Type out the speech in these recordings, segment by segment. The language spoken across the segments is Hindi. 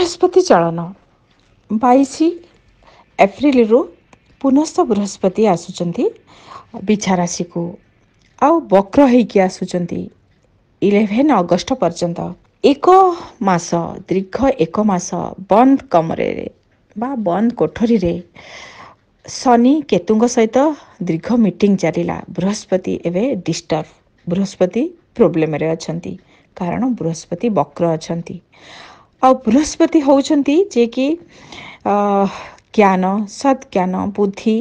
ବୃହସ୍ପତି ଚଳନ ବାଇଶ ଏପ୍ରିଲରୁ ପୁନଃ ବୃହସ୍ପତି ଆସୁଛନ୍ତି ବିଛାରାଶିକୁ ଆଉ ବକ୍ର ହେଇକି ଆସୁଛନ୍ତି ଇଲେଭେନ୍ ଅଗଷ୍ଟ ପର୍ଯ୍ୟନ୍ତ ଏକ ମାସ ଦୀର୍ଘ ଏକ ମାସ ବନ୍ଦ କମରେରେ ବା ବନ୍ଦ କୋଠରୀରେ ଶନି କେତୁଙ୍କ ସହିତ ଦୀର୍ଘ ମିଟିଂ ଚାଲିଲା ବୃହସ୍ପତି ଏବେ ଡିଷ୍ଟର୍ବ ବୃହସ୍ପତି ପ୍ରୋବ୍ଲେମରେ ଅଛନ୍ତି କାରଣ ବୃହସ୍ପତି ବକ୍ର ଅଛନ୍ତି ଆଉ ବୃହସ୍ପତି ହେଉଛନ୍ତି ଯେ କି ଜ୍ଞାନ ସତ୍ଜ୍ଞାନ ବୁଦ୍ଧି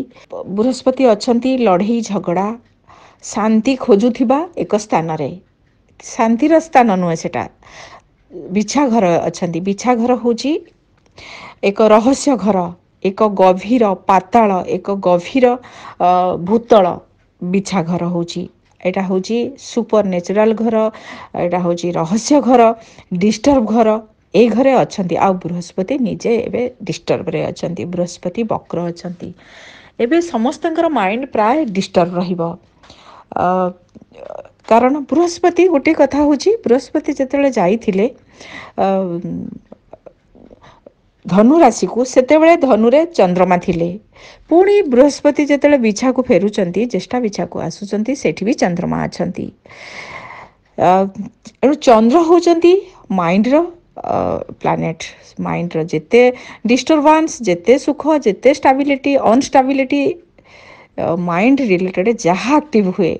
ବୃହସ୍ପତି ଅଛନ୍ତି ଲଢ଼େଇ ଝଗଡ଼ା ଶାନ୍ତି ଖୋଜୁଥିବା ଏକ ସ୍ଥାନରେ ଶାନ୍ତିର ସ୍ଥାନ ନୁହେଁ ସେଇଟା ବିଛା ଘର ଅଛନ୍ତି ବିଛା ଘର ହେଉଛି ଏକ ରହସ୍ୟ ଘର ଏକ ଗଭୀର ପାତାଳ ଏକ ଗଭୀର ଭୂତଳ ବିଛା ଘର ହେଉଛି ଏଇଟା ହେଉଛି ସୁପର ନ୍ୟାଚୁରାଲ ଘର ଏଇଟା ହେଉଛି ରହସ୍ୟ ଘର ଡିଷ୍ଟର୍ବ ଘର ଏ ଘରେ ଅଛନ୍ତି ଆଉ ବୃହସ୍ପତି ନିଜେ ଏବେ ଡିଷ୍ଟର୍ବରେ ଅଛନ୍ତି ବୃହସ୍ପତି ବକ୍ର ଅଛନ୍ତି ଏବେ ସମସ୍ତଙ୍କର ମାଇଣ୍ଡ ପ୍ରାୟ ଡିଷ୍ଟର୍ବ ରହିବ କାରଣ ବୃହସ୍ପତି ଗୋଟିଏ କଥା ହେଉଛି ବୃହସ୍ପତି ଯେତେବେଳେ ଯାଇଥିଲେ ଧନୁ ରାଶିକୁ ସେତେବେଳେ ଧନୁରେ ଚନ୍ଦ୍ରମା ଥିଲେ ପୁଣି ବୃହସ୍ପତି ଯେତେବେଳେ ବିଛାକୁ ଫେରୁଛନ୍ତି ଜ୍ୟେଷ୍ଠା ବିଛାକୁ ଆସୁଛନ୍ତି ସେଠି ବି ଚନ୍ଦ୍ରମା ଅଛନ୍ତି ଏଣୁ ଚନ୍ଦ୍ର ହେଉଛନ୍ତି ମାଇଣ୍ଡର ପ୍ଲାନେଟ୍ ମାଇଣ୍ଡର ଯେତେ ଡିଷ୍ଟର୍ବାନ୍ସ ଯେତେ ସୁଖ ଯେତେ stability unstability ମାଇଣ୍ଡ ରିଲେଟେଡ୍ ଯାହା ଆକ୍ଟିଭ୍ ହୁଏ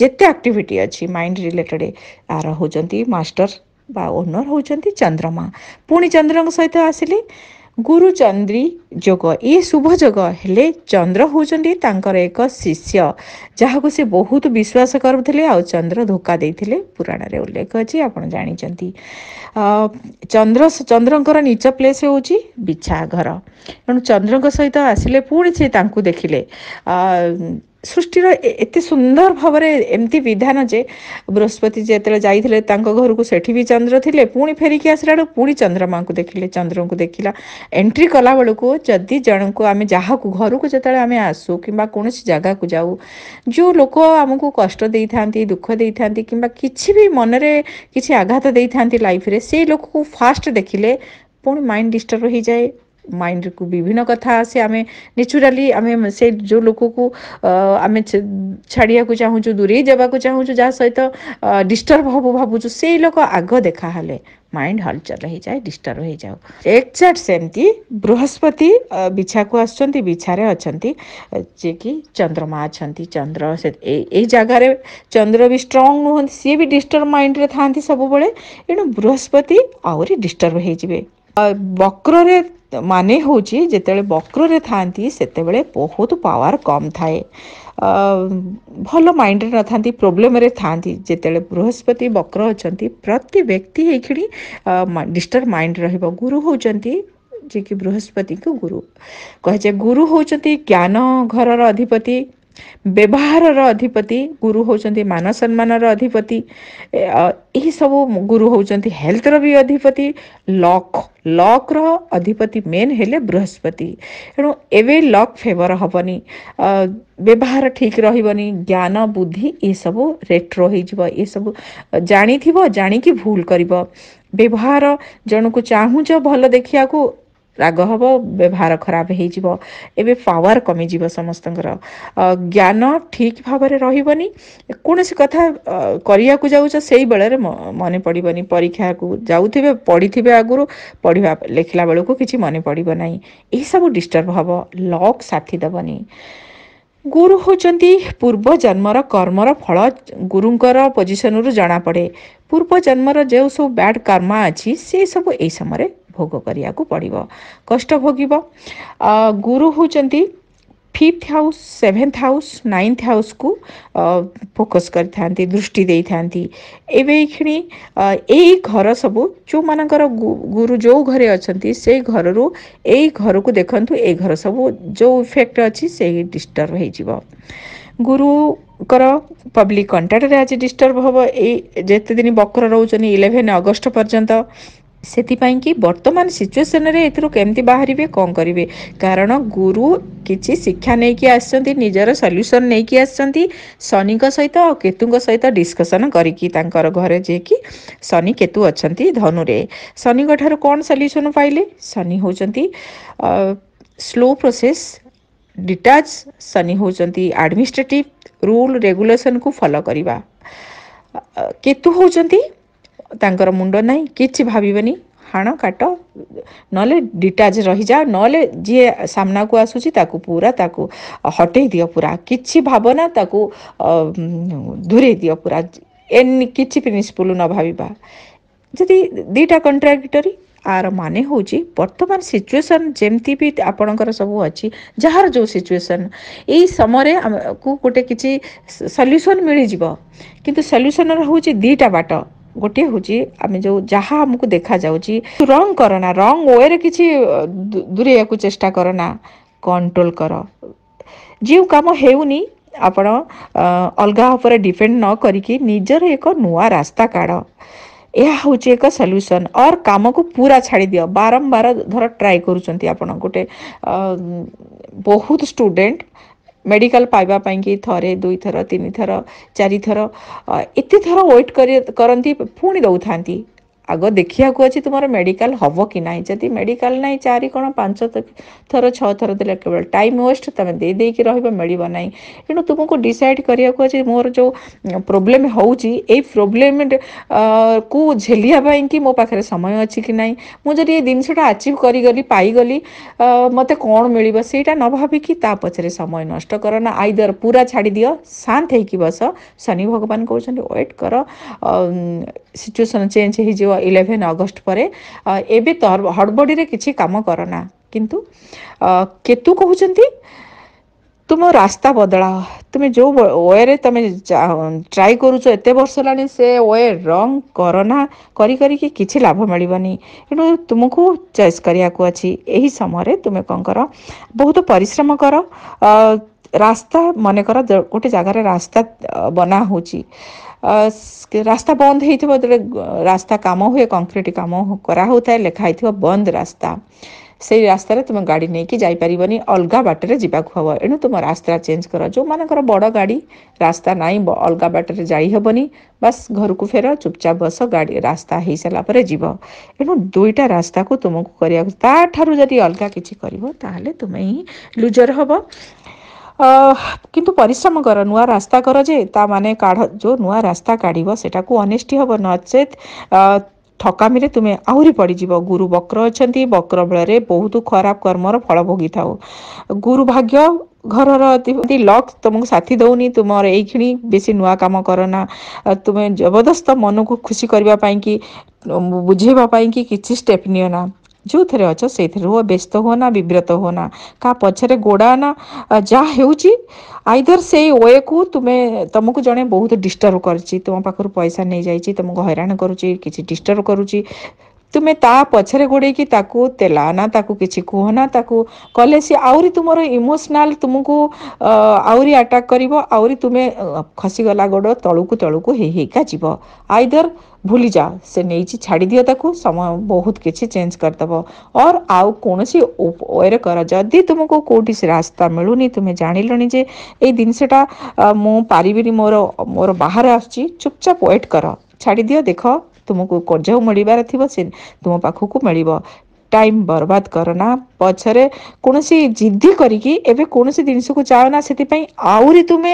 ଯେତେ ଆକ୍ଟିଭିଟି ଅଛି ମାଇଣ୍ଡ ରିଲେଟେଡ୍ ଆର ହେଉଛନ୍ତି ମାଷ୍ଟର୍ ବା ଓନର୍ ହେଉଛନ୍ତି ଚନ୍ଦ୍ରମା ପୁଣି ଚନ୍ଦ୍ରଙ୍କ ସହିତ ଆସିଲି ଗୁରୁ ଚନ୍ଦ୍ରୀ ଯୋଗ ଏ ଶୁଭ ଯୋଗ ହେଲେ ଚନ୍ଦ୍ର ହେଉଛନ୍ତି ତାଙ୍କର ଏକ ଶିଷ୍ୟ ଯାହାକୁ ସେ ବହୁତ ବିଶ୍ୱାସ କରୁଥିଲେ ଆଉ ଚନ୍ଦ୍ର ଧୋକା ଦେଇଥିଲେ ପୁରାଣରେ ଉଲ୍ଲେଖ ଅଛି ଆପଣ ଜାଣିଛନ୍ତି ଚନ୍ଦ୍ର ଚନ୍ଦ୍ରଙ୍କର ନିଜ ପ୍ଲେସ୍ ହେଉଛି ବିଛା ଘର ତେଣୁ ଚନ୍ଦ୍ରଙ୍କ ସହିତ ଆସିଲେ ପୁଣି ସେ ତାଙ୍କୁ ଦେଖିଲେ ଆ सृष्टि एत सुंदर भाव एमती विधान जे बृहस्पति जिते जाइए घर को सेठी भी चंद्र थे पुणी फेरिकी आसला पुणी चंद्रमा को देखिले चंद्र को देखला एंट्री कला बेलू जदि जन को आम जहाँ को घर को जिते आम आसू कि कौन जगह को जाऊ जो लोक आमको कष्ट था दुख दे था कि मनरे कि आघात दे था लाइफ से लोक को फास्ट देखिले पुणी माइंड डिस्टर्ब हो जाए ମାଇଣ୍ଡକୁ ବିଭିନ୍ନ କଥା ଆସେ ଆମେ ନ୍ୟାଚୁରାଲି ଆମେ ସେ ଯେଉଁ ଲୋକକୁ ଆମେ ଛାଡ଼ିବାକୁ ଚାହୁଁଛୁ ଦୂରେଇ ଦେବାକୁ ଚାହୁଁଛୁ ଯାହା ସହିତ ଡିଷ୍ଟର୍ବ ହବୁ ଭାବୁଛୁ ସେଇ ଲୋକ ଆଗ ଦେଖାହେଲେ ମାଇଣ୍ଡ ହଲଚଲ ହେଇଯାଏ ଡିଷ୍ଟର୍ବ ହେଇଯାଉ ଏକ୍ଜାକ୍ଟ ସେମିତି ବୃହସ୍ପତି ବିଛାକୁ ଆସୁଛନ୍ତି ବିଛାରେ ଅଛନ୍ତି ଯିଏକି ଚନ୍ଦ୍ରମା ଅଛନ୍ତି ଚନ୍ଦ୍ର ସେ ଏଇ ଜାଗାରେ ଚନ୍ଦ୍ର ବି ଷ୍ଟ୍ରଙ୍ଗ ନୁହନ୍ତି ସିଏ ବି ଡିଷ୍ଟର୍ବ ମାଇଣ୍ଡରେ ଥାଆନ୍ତି ସବୁବେଳେ ଏଣୁ ବୃହସ୍ପତି ଆହୁରି ଡିଷ୍ଟର୍ବ ହେଇଯିବେ वक्र मान हूँ जिते वक्रे था बहुत पावर कम थाए भल माइंड न था प्रोब्लेम था जिते बृहस्पति वक्र अच्छा प्रति व्यक्ति एक डिस्टर्ब माइंड रुरु हूँ जी कि बृहस्पति को गुरु कह जाए गुरु हूँ ज्ञान घर अधिपति व्यवहार अधिपति गुरु हूँ मान सम्मान अधिपति सब गुरु हूँ हेल्थ भी अधिपति लक लक अधिपति मेन है बृहस्पति तेणु एवं लक फेवर हेनी व्यवहार ठीक रही ज्ञान बुद्धि ये सब रेट्रो ये सब जाणी थी जाणी की भूल कर व्यवहार जन को चाहू भल देखा राग हे व्यवहार खराब हैज्यो पावार कमिज समस्त ज्ञान ठीक ठिक भावर रहेस कथाछ मनै पडि परीक्षा जाउथ्यो पढिथ्यो आगु पढि लेख्ला बेला कि मन सब डिस्टर्ब हे ल साथी दब गुरु हौँ त्य पूर्व जन्मर कर्मर कर्म फल गुरुङ पोजिसन जना पड़े पूर्व जन्म र जोसु ब्याड कर्म से सब यही समय भोग करिया को पड़ कष्ट भोग गुरु हूँ fifth house seventh house ninth house को फोकस कर दृष्टि दे था एवेखि यही घर सब जो मान गुरु जो घरे अच्छा से घर रु घर को देखु ये घर सब जो इफेक्ट अच्छी से डिस्टर्ब हो गुरु कर पब्लिक कंटाक्ट आज डिस्टर्ब हम ये दिन बकर रोच इलेवेन अगस्ट पर्यटन सेति की त्यतिपयक बर्तमान सिचुएसन एमि बाह्रे कन् कारण गुरु कि शिक्षा नैकि आसुसनकि आ शनि केतु सहित डिसकसन गरिक घर जे कि शनितु अस् धनु शनि सल्युसन पाले Shani slow process detach Shani administrative rule लेगुलेसनको फलो केतु हौँ ତାଙ୍କର ମୁଣ୍ଡ ନାହିଁ କିଛି ଭାବିବେନି ହାଣ କାଟ ନହେଲେ ଡିଟାଚ ରହିଯାଅ ନହେଲେ ଯିଏ ସାମ୍ନାକୁ ଆସୁଛି ତାକୁ ପୁରା ତାକୁ ହଟେଇ ଦିଅ ପୁରା କିଛି ଭାବନା ତାକୁ ଦୂରେଇ ଦିଅ ପୁରା ଏନି କିଛି ପ୍ରିନ୍ସିପୁଲ୍ ନ ଭାବିବା ଯଦି ଦୁଇଟା କଣ୍ଟ୍ରାକ୍ଟରୀ ଆର ମାନେ ହେଉଛି ବର୍ତ୍ତମାନ ସିଚୁଏସନ୍ ଯେମିତି ବି ଆପଣଙ୍କର ସବୁ ଅଛି ଯାହାର ଯେଉଁ ସିଚୁଏସନ୍ ଏଇ ସମୟରେ ଆମକୁ ଗୋଟେ କିଛି ସଲ୍ୟୁସନ୍ ମିଳିଯିବ କିନ୍ତୁ ସଲ୍ୟୁସନ୍ର ହେଉଛି ଦୁଇଟା ବାଟ गोटे हूँ आम जो जहाँ आमको देखा रंग करना रंग ओ रे कि दूरे चेष्टा करना कंट्रोल कर जो कम हो आपण अलग डिपेड न करके निजर एक नुआ रास्ता काढ़ यह हूँ एक सल्यूसन और कम को पूरा छाड़ दि बारंबार धर ट्राए करें बहुत स्टूडेंट ମେଡ଼ିକାଲ ପାଇବା ପାଇଁକି ଥରେ ଦୁଇଥର ତିନିଥର ଚାରିଥର ଏତେ ଥର ୱେଟ୍ କରି କରନ୍ତି ପୁଣି ଦେଉଥାନ୍ତି आगो देखिया को अछि तुमर मेडिकल होबो कि ना जी मेडिकल ना चारि कोन पांच थरो छ थर देले केवल टाइम वेस्ट तमे दे दे कि रहबो मेडिबो नाही तुमको डिसाइड कराया को मोर जो प्रोब्लेम हो प्रोब्लेम को झेलिया कि मो पाखे समय अच्छी कि नाही मो जदी ए दिन सेटा अचीव करि गली पाई गली मते कोन न भाबि ता पछरे समय नष्ट कर ना दर पूरा छाडी दियो शांत हे बस शनि भगवान कहछन वेट कर ସିଚୁଏସନ୍ ଚେଞ୍ଜ ହେଇଯିବ ଇଲେଭେନ୍ ଅଗଷ୍ଟ ପରେ ଏବେ ତ ହଡ଼ବଡ଼ିରେ କିଛି କାମ କରନା କିନ୍ତୁ କେତୁ କହୁଛନ୍ତି ତୁମ ରାସ୍ତା ବଦଳାଅ ତୁମେ ଯେଉଁ ୱେରେ ତୁମେ ଟ୍ରାଏ କରୁଛ ଏତେ ବର୍ଷ ହେଲାଣି ସେ ୱେ ରଙ୍ଗ କରୋନା କରି କରିକି କିଛି ଲାଭ ମିଳିବନି ଏଣୁ ତୁମକୁ ଚଏସ୍ କରିବାକୁ ଅଛି ଏହି ସମୟରେ ତୁମେ କ'ଣ କର ବହୁତ ପରିଶ୍ରମ କର ରାସ୍ତା ମନେକର ଗୋଟେ ଜାଗାରେ ରାସ୍ତା ବନା ହେଉଛି রাস্তা বন্ধ হয়েছিল যেটা রাস্তা কাম হুয়ে কংক্রিট কাম করা হোথায় লেখা হয়েছিল বন্ধ রাস্তা সেই রাস্তায় তুমি গাড়ি নেইকি যাইপারবনি অলগা বাটরে যাওয়া হব এণু তুমি রাস্তা চেঞ্জ কর যেমনকর বড় গাড়ি রাস্তা নাই অলগা বাটরে যাই হবনি বাস ঘরকু ফের চুপচাপ বস গাড়ি রাস্তা হয়ে সারা পরে যাব এণু দুইটা রাস্তাকে তুমি করা তাঠার যদি অলগা কিছু করব তাহলে তুমি লুজর হব କିନ୍ତୁ ପରିଶ୍ରମ କର ନୂଆ ରାସ୍ତା କର ଯେ ତା ମାନେ କାଢ ଯେଉଁ ନୂଆ ରାସ୍ତା କାଢ଼ିବ ସେଟାକୁ ଅନିଷ୍ଠି ହେବ ନଚେତ୍ ଠକାମିରେ ତୁମେ ଆହୁରି ପଡ଼ିଯିବ ଗୁରୁ ବକ୍ର ଅଛନ୍ତି ବକ୍ର ବଳରେ ବହୁତ ଖରାପ କର୍ମର ଫଳ ଭୋଗିଥାଉ ଗୁରୁ ଭାଗ୍ୟ ଘରର ଲକ୍ ତୁମକୁ ସାଥି ଦଉନି ତୁମର ଏଇକ୍ଷଣି ବେଶୀ ନୂଆ କାମ କର ନା ତୁମେ ଜବରଦସ୍ତ ମନକୁ ଖୁସି କରିବା ପାଇଁ କି ବୁଝେଇବା ପାଇଁ କି କିଛି ଷ୍ଟେପ୍ ନିଅ ନା ଯେଉଁଥିରେ ଅଛ ସେଇଥିରେ ହୁଅ ବ୍ୟସ୍ତ ହୁଅ ନା ବିବ୍ରତ ହୁଅ ନା କାହା ପଛରେ ଗୋଡ଼ା ନା ଯାହା ହେଉଛି ଆଇଦର ସେଇ ୱେକୁ ତୁମେ ତୁମକୁ ଜଣେ ବହୁତ ଡିଷ୍ଟର୍ବ କରିଛି ତୁମ ପାଖରୁ ପଇସା ନେଇଯାଇଛି ତୁମକୁ ହଇରାଣ କରୁଛି କିଛି ଡିଷ୍ଟର୍ବ କରୁଛି तुम्हें ता पचर घोड़ी तेला ना कि कहना कले सी आउरी तुम इमोशनाल तुमको आउरी आटाक कर आउरी तुम्हें खसीगला गोड़ तलू तलू हेका जीव आईदर भूली जाओ से नहीं छाड़ दियो ताको समय बहुत किसी चेंज करदेव और आउ कौन ओर कर जदि तुमको कौटी से रास्ता मिलूनी तुम्हें जान लिजे ये जिनसटा मुझे पारिनी मोर मोर बाहर आसचाप वेट कर छाड़ी दियो देखो तुमको मिलबार मिलार तुम पाखक मिल टाइम बर्बाद करना पचर कौन जिद्दी करणसी जिनस को चाहो ना से आम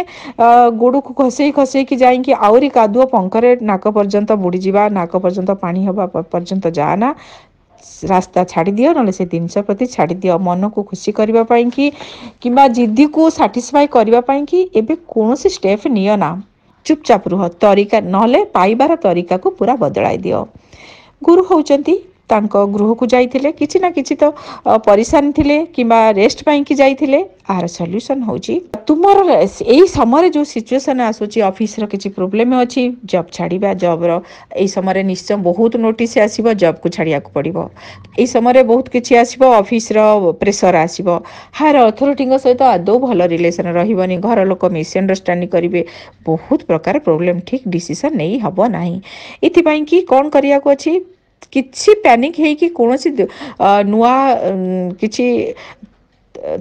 गोड़ को खसई खसई जाइक आउरी कादू पंखर नाक पर्यटन बुड़ जावा नाक पर्यटन पा हवा पर्यत जा रास्ता छाड़ दि ना जिन प्रति छाड़ दि मन को खुशी करने कि जिद्दी को साटिस्फाई करने कि एवं स्टेप निना चुपचाप रुह तरिका नाइबार तरीका को पूरा बदल दि गुरु होती गृह को जाते कि ना कि परेशान थे कि रेस्ट पाई जाते आर सल्यूसन हूँ तुम यही समय जो सिचुएसन आसूरी अफिस्र कि प्रोब्लेम अच्छी जब छाड़ा जब रही समय निश्चय बहुत नोट आसब जब कुछ छाड़ा पड़ो ये समय बहुत किसी आसब अफिस्र प्रेसर आसब हायर अथरीटी सहित आदो भल रिलेसन रही घर लोक मिसअंडरस्टाडिंग करेंगे बहुत प्रकार प्रोब्लेम ठीक डीसीसन नहीं हम ना इंकी कौन कर କିଛି ପ୍ୟାନିକ୍ ହେଇକି କୌଣସି ନୂଆ କିଛି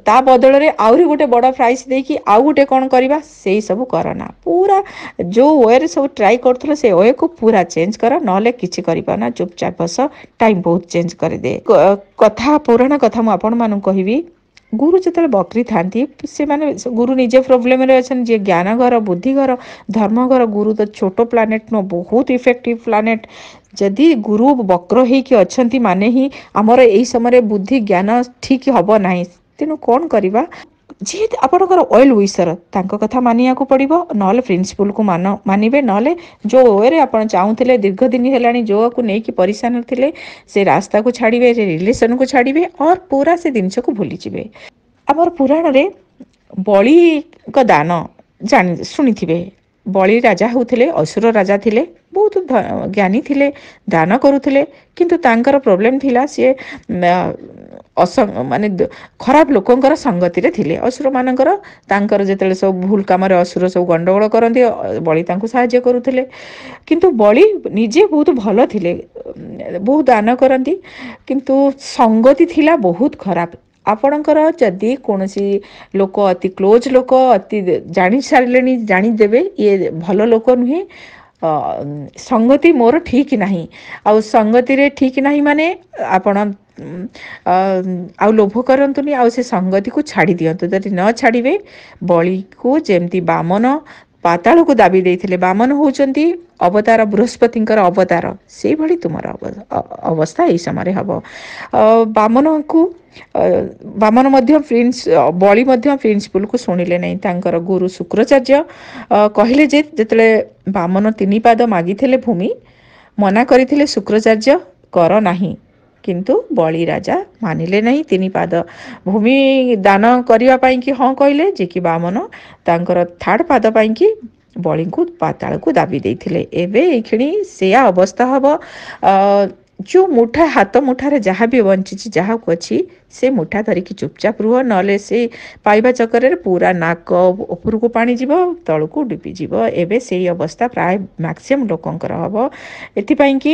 ତା ବଦଳରେ ଆହୁରି ଗୋଟେ ବଡ଼ ପ୍ରାଇସ୍ ଦେଇକି ଆଉ ଗୋଟେ କ'ଣ କରିବା ସେଇ ସବୁ କର ନା ପୁରା ଯେଉଁ ୱେରେ ସବୁ ଟ୍ରାଏ କରୁଥିଲ ସେ ୱେକୁ ପୁରା ଚେଞ୍ଜ କର ନହେଲେ କିଛି କରିବ ନା ଚୁପଚାପ ବସ ଟାଇମ୍ ବହୁତ ଚେଞ୍ଜ କରିଦିଏ କଥା ପୁରୁଣା କଥା ମୁଁ ଆପଣମାନଙ୍କୁ କହିବି गुरु जो बकरी था गुरु निजे प्रोब्लेम जी घर बुद्धिघर घर गुरु तो छोट प्लानेट नो बहुत इफेक्टिव प्लानेट जदि गुरु वक्र होने ही आमर यही समय बुद्धि ज्ञान ठीक हम ना तेणु कौन करवा जीत आपणकर ऑयल तक कथा मानिया को पड़ो ना प्रिंसिपल को मान मानवे ना जो ओए आप दीर्घ दिन है जो को लेकिन परेशान थे से रास्ता को छाड़े रिलेसन को छाड़े और पूरा से जिनस को भूली जी आम पुराण में बलि दान शुणी बड़ी राजा होते असुर राजा थे बहुत ज्ञानी थे दान करूं कितु प्रोब्लेम थी सी ଅସ ମାନେ ଖରାପ ଲୋକଙ୍କର ସଙ୍ଗତିରେ ଥିଲେ ଅସୁରମାନଙ୍କର ତାଙ୍କର ଯେତେବେଳେ ସବୁ ଭୁଲ କାମରେ ଅସୁର ସବୁ ଗଣ୍ଡଗୋଳ କରନ୍ତି ବଳି ତାଙ୍କୁ ସାହାଯ୍ୟ କରୁଥିଲେ କିନ୍ତୁ ବଳି ନିଜେ ବହୁତ ଭଲ ଥିଲେ ବହୁତ ଦାନ କରନ୍ତି କିନ୍ତୁ ସଙ୍ଗତି ଥିଲା ବହୁତ ଖରାପ ଆପଣଙ୍କର ଯଦି କୌଣସି ଲୋକ ଅତି କ୍ଲୋଜ୍ ଲୋକ ଅତି ଜାଣିସାରିଲେଣି ଜାଣିଦେବେ ଇଏ ଭଲ ଲୋକ ନୁହେଁ ସଙ୍ଗତି ମୋର ଠିକ୍ ନାହିଁ ଆଉ ସଙ୍ଗତିରେ ଠିକ୍ ନାହିଁ ମାନେ ଆପଣ ଆଉ ଲୋଭ କରନ୍ତୁନି ଆଉ ସେ ସଙ୍ଗତିକୁ ଛାଡ଼ି ଦିଅନ୍ତୁ ଯଦି ନ ଛାଡ଼ିବେ ବଳିକୁ ଯେମିତି ବାମନ ପାତାଳକୁ ଦାବି ଦେଇଥିଲେ ବାମନ ହେଉଛନ୍ତି ଅବତାର ବୃହସ୍ପତିଙ୍କର ଅବତାର ସେଇଭଳି ତୁମର ଅବସ୍ଥା ଏଇ ସମୟରେ ହେବ ବାମନଙ୍କୁ ବାମନ ମଧ୍ୟ ପ୍ରିନ୍ସ ବଳି ମଧ୍ୟ ପ୍ରିନ୍ସିପୁଲକୁ ଶୁଣିଲେ ନାହିଁ ତାଙ୍କର ଗୁରୁ ଶୁକ୍ରାଚାର୍ଯ୍ୟ କହିଲେ ଯେ ଯେତେବେଳେ ବାମନ ତିନିପାଦ ମାଗିଥିଲେ ଭୂମି ମନା କରିଥିଲେ ଶୁକ୍ରାଚାର୍ଯ୍ୟ କର ନାହିଁ କିନ୍ତୁ ବଳି ରାଜା ମାନିଲେ ନାହିଁ ତିନି ପାଦ ଭୂମି ଦାନ କରିବା ପାଇଁକି ହଁ କହିଲେ ଯେ କି ବାମନ ତାଙ୍କର ଥାର୍ଡ଼ ପାଦ ପାଇଁକି ବଳିଙ୍କୁ ପାତାଳକୁ ଦାବି ଦେଇଥିଲେ ଏବେ ଏଇକ୍ଷଣି ସେୟା ଅବସ୍ଥା ହେବ ଯେଉଁ ମୁଠା ହାତ ମୁଠାରେ ଯାହା ବି ବଞ୍ଚିଛି ଯାହାକୁ ଅଛି ସେ ମୁଠା ଧରିକି ଚୁପଚାପ ରୁହ ନହେଲେ ସେ ପାଇବା ଚକରରେ ପୁରା ନାକ ଉପରକୁ ପାଣି ଯିବ ତଳକୁ ଡୁବିଯିବ ଏବେ ସେଇ ଅବସ୍ଥା ପ୍ରାୟ ମ୍ୟାକ୍ସିମମ୍ ଲୋକଙ୍କର ହେବ ଏଥିପାଇଁକି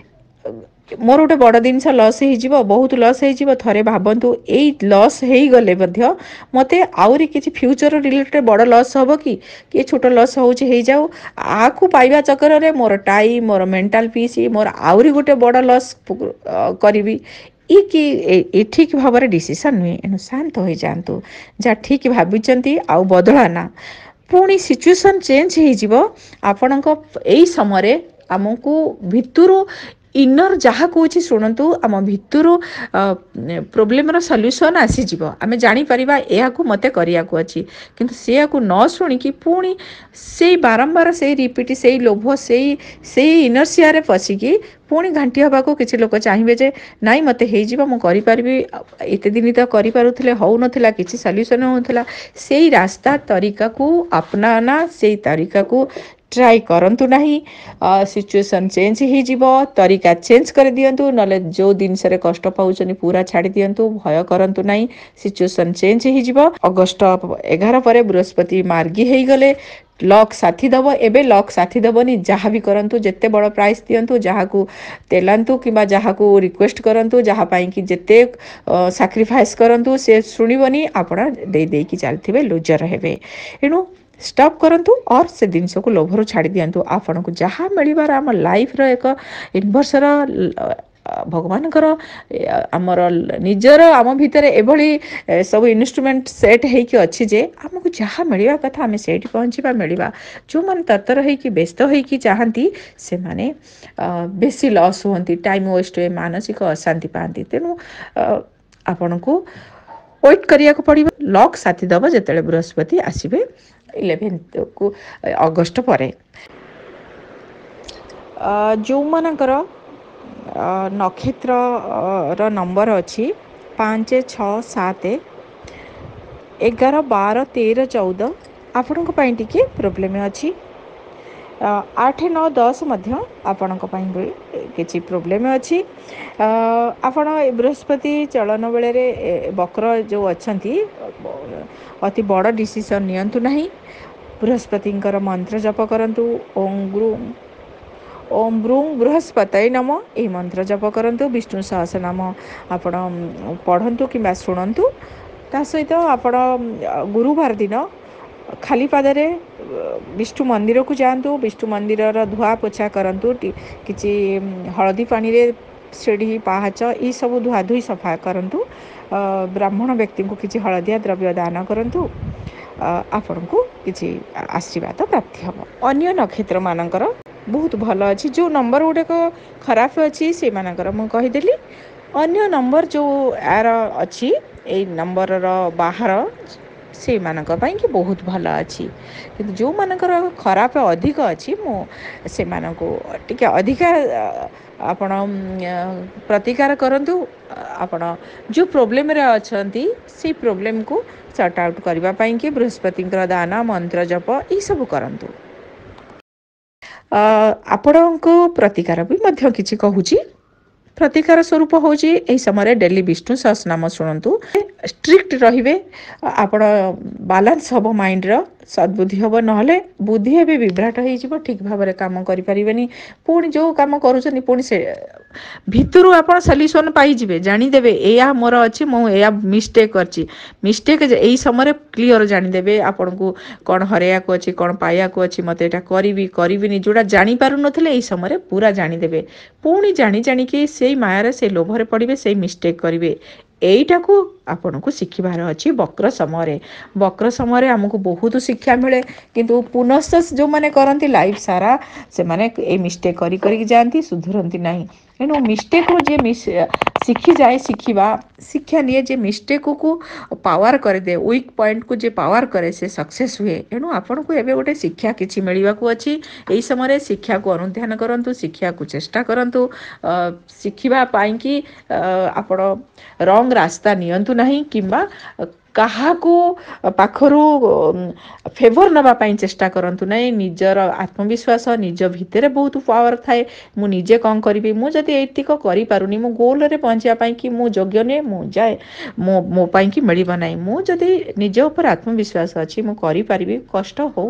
ମୋର ଗୋଟେ ବଡ଼ ଜିନିଷ ଲସ୍ ହେଇଯିବ ବହୁତ ଲସ୍ ହେଇଯିବ ଥରେ ଭାବନ୍ତୁ ଏଇ ଲସ୍ ହେଇଗଲେ ମଧ୍ୟ ମୋତେ ଆହୁରି କିଛି ଫ୍ୟୁଚର ରିଲେଟେଡ଼ ବଡ଼ ଲସ୍ ହେବ କି କି ଛୋଟ ଲସ୍ ହେଉଛି ହେଇଯାଉ ଆକୁ ପାଇବା ଚକରରେ ମୋର ଟାଇମ୍ ମୋର ମେଣ୍ଟାଲ୍ ପିସ୍ ମୋର ଆହୁରି ଗୋଟେ ବଡ଼ ଲସ୍ କରିବି ଇ କି ଏ ଠିକ୍ ଭାବରେ ଡିସିସନ୍ ନୁହେଁ ଏଣୁ ଶାନ୍ତ ହୋଇଯାଆନ୍ତୁ ଯାହା ଠିକ୍ ଭାବିଛନ୍ତି ଆଉ ବଦଳା ନା ପୁଣି ସିଚୁଏସନ୍ ଚେଞ୍ଜ ହେଇଯିବ ଆପଣଙ୍କ ଏଇ ସମୟରେ ଆମକୁ ଭିତରୁ ଇନର ଯାହା କହୁଛି ଶୁଣନ୍ତୁ ଆମ ଭିତରୁ ପ୍ରୋବ୍ଲେମର ସଲ୍ୟୁସନ୍ ଆସିଯିବ ଆମେ ଜାଣିପାରିବା ଏହାକୁ ମୋତେ କରିବାକୁ ଅଛି କିନ୍ତୁ ସେଆକୁ ନ ଶୁଣିକି ପୁଣି ସେଇ ବାରମ୍ବାର ସେଇ ରିପିଟ୍ ସେଇ ଲୋଭ ସେଇ ସେଇ ଇନର୍ସିଆରେ ପଶିକି ପୁଣି ଘାଣ୍ଟି ହେବାକୁ କିଛି ଲୋକ ଚାହିଁବେ ଯେ ନାଇଁ ମୋତେ ହେଇଯିବ ମୁଁ କରିପାରିବି ଏତେ ଦିନ ତ କରିପାରୁଥିଲେ ହେଉନଥିଲା କିଛି ସଲ୍ୟୁସନ୍ ହେଉନଥିଲା ସେଇ ରାସ୍ତା ତରିକାକୁ ଆପଣା ସେଇ ତରିକାକୁ ट्राए करूँ ना सिचुएसन चेज हो तरीका चेंज कर दिंतु ना जो जिनस कष्ट पूरा छाड़ दिंतु भय करूँ ना सिचुएसन चेज होगस्ट एगार पर बृहस्पति मार्गी हो गले लक साथी दब ए लक साथी दबोनी जहाँ भी करूँ जिते बड़ प्राइस दिंतु जहाँ को तेलांतु कि रिक्वेस्ट करूँ जहाँपाई कि जिते साक्रिफाइस करूँ से शुणवनी आपड़ दे, दे चलते लुजर है स्टप करूँ और से जिनस को लोभर छाड़ दिंतु आपण को जहाँ मिलबार आम लाइफ एक इनभर्सर भगवान आमर निजर आम भितर एभली सब इनमेंट सेट होे आम को जहाँ मिलवा कथा आम से पहुँचवा मिलवा जो मैंने तत्तर होस्त से मैंने बेसी लस हूँ टाइम वेस्ट हुए मानसिक अशांति पाती तेणु आपण को वेट करने को पड़ लक साथीदेव जिते बृहस्पति आसवे ଇଲେଭେନ୍ଥକୁ ଅଗଷ୍ଟ ପରେ ଯେଉଁମାନଙ୍କର ନକ୍ଷତ୍ରର ନମ୍ବର ଅଛି ପାଞ୍ଚ ଛଅ ସାତ ଏଗାର ବାର ତେର ଚଉଦ ଆପଣଙ୍କ ପାଇଁ ଟିକେ ପ୍ରୋବ୍ଲେମ୍ ଅଛି ଆଠ ନଅ ଦଶ ମଧ୍ୟ ଆପଣଙ୍କ ପାଇଁ ବି କିଛି ପ୍ରୋବ୍ଲେମ୍ ଅଛି ଆପଣ ବୃହସ୍ପତି ଚଳନ ବେଳରେ ବକ୍ର ଯେଉଁ ଅଛନ୍ତି ଅତି ବଡ଼ ଡିସିସନ୍ ନିଅନ୍ତୁ ନାହିଁ ବୃହସ୍ପତିଙ୍କର ମନ୍ତ୍ର ଜପ କରନ୍ତୁ ଓଂ ଗୃ ଓଂ ବୃଂ ବୃହସ୍ପତି ନମ ଏହି ମନ୍ତ୍ର ଜପ କରନ୍ତୁ ବିଷ୍ଣୁ ସାହସ ନାମ ଆପଣ ପଢ଼ନ୍ତୁ କିମ୍ବା ଶୁଣନ୍ତୁ ତା ସହିତ ଆପଣ ଗୁରୁବାର ଦିନ खालि पदले विष्णु को जाँतु विष्णु मन्दिर धुवा पोछा कि हलदी पाँडी पाहाच यी सबै धुवाधु सफाक ब्राह्मण व्यक्ति व्यक्तिको कि हलदिया द्रव्य दानु आपणको कि आशीर्वाद प्राप्ति हे अन्य नक्षत्र मनको बहुत भए अब नम्बर गुडक खराब अस् मदे अन्य नम्बर जो यहाँ अझ नम्बर र बाह्र ସେଇମାନଙ୍କ ପାଇଁକି ବହୁତ ଭଲ ଅଛି କିନ୍ତୁ ଯେଉଁମାନଙ୍କର ଖରାପ ଅଧିକ ଅଛି ମୁଁ ସେମାନଙ୍କୁ ଟିକେ ଅଧିକା ଆପଣ ପ୍ରତିକାର କରନ୍ତୁ ଆପଣ ଯେଉଁ ପ୍ରୋବ୍ଲେମ୍ରେ ଅଛନ୍ତି ସେଇ ପ୍ରୋବ୍ଲେମ୍କୁ ସର୍ଟ ଆଉଟ୍ କରିବା ପାଇଁକି ବୃହସ୍ପତିଙ୍କର ଦାନ ମନ୍ତ୍ର ଜପ ଏହିସବୁ କରନ୍ତୁ ଆପଣଙ୍କୁ ପ୍ରତିକାର ବି ମଧ୍ୟ କିଛି କହୁଛି ପ୍ରତିକାର ସ୍ୱରୂପ ହେଉଛି ଏହି ସମୟରେ ଡେଲି ବିଷ୍ଣୁ ସହସ୍ରନାମ ଶୁଣନ୍ତୁ ଷ୍ଟ୍ରିକ୍ଟ ରହିବେ ଆପଣ ବାଲାନ୍ସ ହେବ ମାଇଣ୍ଡର ସଦ୍ବୁଦ୍ଧି ହେବ ନହେଲେ ବୁଦ୍ଧି ଏବେ ବିଭ୍ରାଟ ହେଇଯିବ ଠିକ୍ ଭାବରେ କାମ କରିପାରିବେନି ପୁଣି ଯେଉଁ କାମ କରୁଛନ୍ତି ପୁଣି ସେ ଭିତରୁ ଆପଣ ସଲ୍ୟୁସନ୍ ପାଇଯିବେ ଜାଣିଦେବେ ଏହା ମୋର ଅଛି ମୁଁ ଏହା ମିଷ୍ଟେକ୍ କରିଛି ମିଷ୍ଟେକ୍ ଏଇ ସମୟରେ କ୍ଲିଅର୍ ଜାଣିଦେବେ ଆପଣଙ୍କୁ କ'ଣ ହରେଇବାକୁ ଅଛି କ'ଣ ପାଇବାକୁ ଅଛି ମୋତେ ଏଇଟା କରିବି କରିବିନି ଯେଉଁଟା ଜାଣିପାରୁନଥିଲେ ଏଇ ସମୟରେ ପୁରା ଜାଣିଦେବେ ପୁଣି ଜାଣି ଜାଣିକି ସେଇ ମାୟାରେ ସେଇ ଲୋଭରେ ପଡ଼ିବେ ସେଇ ମିଷ୍ଟେକ୍ କରିବେ ଏଇଟାକୁ ଆପଣଙ୍କୁ ଶିଖିବାର ଅଛି ବକ୍ର ସମୟରେ ବକ୍ର ସମୟରେ ଆମକୁ ବହୁତ ଶିକ୍ଷା ମିଳେ କିନ୍ତୁ ପୁନଶ୍ଚ ଯେଉଁମାନେ କରନ୍ତି ଲାଇଫ୍ ସାରା ସେମାନେ ଏଇ ମିଷ୍ଟେକ୍ କରି କରିକି ଯାଆନ୍ତି ସୁଧୁରନ୍ତି ନାହିଁ એનો મિસ્ટેકો જે શીખી જાય શીખીવા શિક્ષા નિયે જે મિસ્ટેકો કુ પાવર કરી દે વીક પોઈન્ટ કુ જે પાવર કરે સે સક્સેસ હુએ એનો આપણ કો એબે ગોટે શિક્ષા કિચી મિળીવા કુ અછી એય સમરે શિક્ષા કુ અનુધ્યાન કરંતો શિક્ષા કુ ચેષ્ટા કરંતો શીખીવા પાઈ કી આપણો રોંગ રાસ્તા નિયંતુ નહીં કિંબા କାହାକୁ ପାଖରୁ ଫେଭର ନେବା ପାଇଁ ଚେଷ୍ଟା କରନ୍ତୁ ନାହିଁ ନିଜର ଆତ୍ମବିଶ୍ୱାସ ନିଜ ଭିତରେ ବହୁତ ପାୱାର ଥାଏ ମୁଁ ନିଜେ କ'ଣ କରିବି ମୁଁ ଯଦି ଏତିକ କରିପାରୁନି ମୁଁ ଗୋଲରେ ପହଞ୍ଚିବା ପାଇଁ କି ମୁଁ ଯୋଗ୍ୟ ନୁହେଁ ମୁଁ ଯାଏ ମୋ ମୋ ପାଇଁ କି ମିଳିବ ନାହିଁ ମୁଁ ଯଦି ନିଜ ଉପରେ ଆତ୍ମବିଶ୍ୱାସ ଅଛି ମୁଁ କରିପାରିବି କଷ୍ଟ ହଉ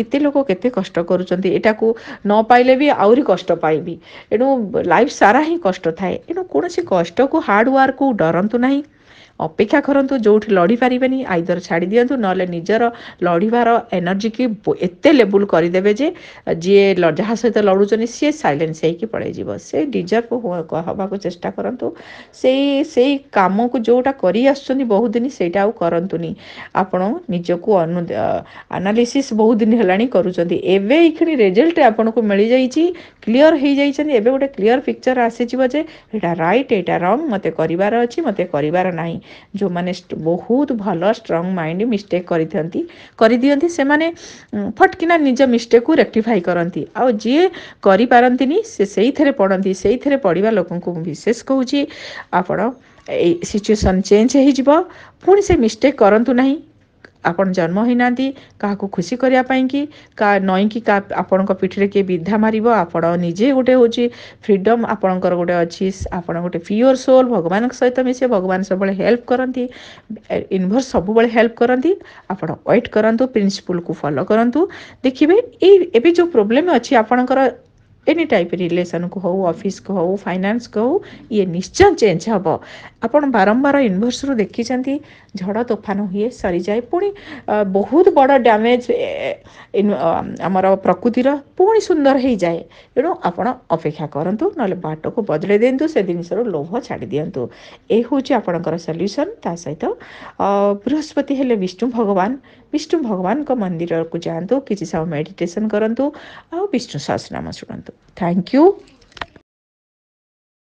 କେତେ ଲୋକ କେତେ କଷ୍ଟ କରୁଛନ୍ତି ଏଟାକୁ ନ ପାଇଲେ ବି ଆହୁରି କଷ୍ଟ ପାଇବି ଏଣୁ ଲାଇଫ୍ ସାରା ହିଁ କଷ୍ଟ ଥାଏ ଏଣୁ କୌଣସି କଷ୍ଟକୁ ହାର୍ଡ଼ ୱାର୍କକୁ ଡରନ୍ତୁ ନାହିଁ ଅପେକ୍ଷା କରନ୍ତୁ ଯେଉଁଠି ଲଢ଼ି ପାରିବେନି ଆଇଦର ଛାଡ଼ି ଦିଅନ୍ତୁ ନହେଲେ ନିଜର ଲଢ଼ିବାର ଏନର୍ଜିକି ଏତେ ଲେବୁଲ୍ କରିଦେବେ ଯେ ଯିଏ ଯାହା ସହିତ ଲଢ଼ୁଛନ୍ତି ସିଏ ସାଇଲେନ୍ସ ହେଇକି ପଳେଇଯିବ ସେ ଡିଜର୍ଭ ହେବାକୁ ଚେଷ୍ଟା କରନ୍ତୁ ସେଇ ସେଇ କାମକୁ ଯେଉଁଟା କରି ଆସୁଛନ୍ତି ବହୁତ ଦିନ ସେଇଟା ଆଉ କରନ୍ତୁନି ଆପଣ ନିଜକୁ ଅନୁ ଆନାଲିସିସ୍ ବହୁତ ଦିନ ହେଲାଣି କରୁଛନ୍ତି ଏବେ ଏଇକ୍ଷଣି ରେଜଲ୍ଟ ଆପଣଙ୍କୁ ମିଳିଯାଇଛି କ୍ଲିଅର ହେଇଯାଇଛନ୍ତି ଏବେ ଗୋଟେ କ୍ଲିଅର ପିକ୍ଚର ଆସିଯିବ ଯେ ଏଇଟା ରାଇଟ୍ ଏଇଟା ରଙ୍ଗ ମୋତେ କରିବାର ଅଛି ମୋତେ କରିବାର ନାହିଁ ଯେଉଁମାନେ ବହୁତ ଭଲ ଷ୍ଟ୍ରଙ୍ଗ ମାଇଣ୍ଡ ମିଷ୍ଟେକ୍ କରିଦିଅନ୍ତି କରିଦିଅନ୍ତି ସେମାନେ ଫଟକିନା ନିଜ ମିଷ୍ଟେକ୍କୁ ରେକ୍ଟିଫାଇ କରନ୍ତି ଆଉ ଯିଏ କରିପାରନ୍ତିନି ସେ ସେଇଥିରେ ପଡ଼ନ୍ତି ସେଇଥିରେ ପଡ଼ିବା ଲୋକଙ୍କୁ ମୁଁ ବିଶେଷ କହୁଛି ଆପଣ ଏଇ ସିଚୁଏସନ୍ ଚେଞ୍ଜ ହେଇଯିବ ପୁଣି ସେ ମିଷ୍ଟେକ୍ କରନ୍ତୁ ନାହିଁ ଆପଣ ଜନ୍ମ ହୋଇନାହାନ୍ତି କାହାକୁ ଖୁସି କରିବା ପାଇଁ କି କାହା ନଈଁ କି ଆପଣଙ୍କ ପିଠିରେ କିଏ ବିଧା ମାରିବ ଆପଣ ନିଜେ ଗୋଟେ ହେଉଛି ଫ୍ରିଡ଼ମ୍ ଆପଣଙ୍କର ଗୋଟେ ଅଛି ଆପଣ ଗୋଟେ ପିଓର ସୋଲ୍ ଭଗବାନଙ୍କ ସହିତ ମିଶିବେ ଭଗବାନ ସବୁବେଳେ ହେଲ୍ପ କରନ୍ତି ୟୁନିଭର୍ସ ସବୁବେଳେ ହେଲ୍ପ କରନ୍ତି ଆପଣ ୱେଟ୍ କରନ୍ତୁ ପ୍ରିନ୍ସିପୁଲ୍କୁ ଫଲୋ କରନ୍ତୁ ଦେଖିବେ ଏଇ ଏବେ ଯେଉଁ ପ୍ରୋବ୍ଲେମ୍ ଅଛି ଆପଣଙ୍କର ଏନି ଟାଇପ୍ ରିଲେସନ୍କୁ ହେଉ ଅଫିସ୍କୁ ହେଉ ଫାଇନାନ୍ସକୁ ହେଉ ଇଏ ନିଶ୍ଚୟ ଚେଞ୍ଜ ହେବ ଆପଣ ବାରମ୍ବାର ୟୁନିଭର୍ସରୁ ଦେଖିଛନ୍ତି ଝଡ଼ ତୋଫାନ ହୁଏ ସରିଯାଏ ପୁଣି ବହୁତ ବଡ଼ ଡ୍ୟାମେଜ୍ ଆମର ପ୍ରକୃତିର ପୁଣି ସୁନ୍ଦର ହେଇଯାଏ ତେଣୁ ଆପଣ ଅପେକ୍ଷା କରନ୍ତୁ ନହେଲେ ବାଟକୁ ବଦଳେଇ ଦିଅନ୍ତୁ ସେ ଜିନିଷରୁ ଲୋଭ ଛାଡ଼ି ଦିଅନ୍ତୁ ଏ ହେଉଛି ଆପଣଙ୍କର ସଲ୍ୟୁସନ୍ ତା ସହିତ ବୃହସ୍ପତି ହେଲେ ବିଷ୍ଣୁ ଭଗବାନ विष्णु भगवानको मन्दिरहरु कुजान्दु किछ साउ मेडिटेसन करन्तु आ विष्णु शास्त्र नाम सुणन्तु थ्यांक यू